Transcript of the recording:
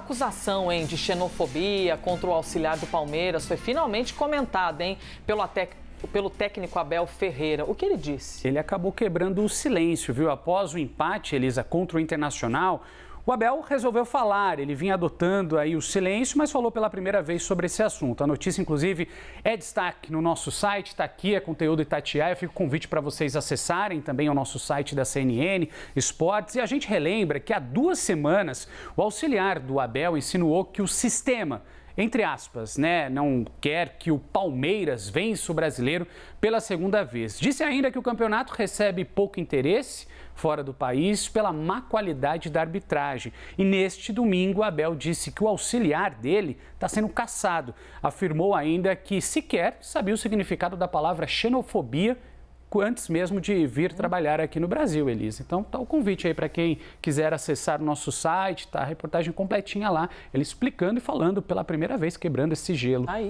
acusação hein, de xenofobia contra o auxiliar do Palmeiras foi finalmente comentada hein, pelo, pelo técnico Abel Ferreira. O que ele disse? Ele acabou quebrando o silêncio, viu? Após o empate, Elisa, contra o Internacional, o Abel resolveu falar, ele vinha adotando aí o silêncio, mas falou pela primeira vez sobre esse assunto. A notícia, inclusive, é destaque no nosso site, está aqui, é conteúdo Itatiaia. Fico com convite para vocês acessarem também o nosso site da CNN Esportes. E a gente relembra que há duas semanas o auxiliar do Abel insinuou que o sistema entre aspas, né, não quer que o Palmeiras vença o brasileiro pela segunda vez. Disse ainda que o campeonato recebe pouco interesse fora do país pela má qualidade da arbitragem. E neste domingo, Abel disse que o auxiliar dele está sendo caçado. Afirmou ainda que sequer sabia o significado da palavra xenofobia antes mesmo de vir trabalhar aqui no Brasil, Elisa. Então, tá o convite aí para quem quiser acessar o nosso site, tá a reportagem completinha lá, ele explicando e falando pela primeira vez, quebrando esse gelo. Aí.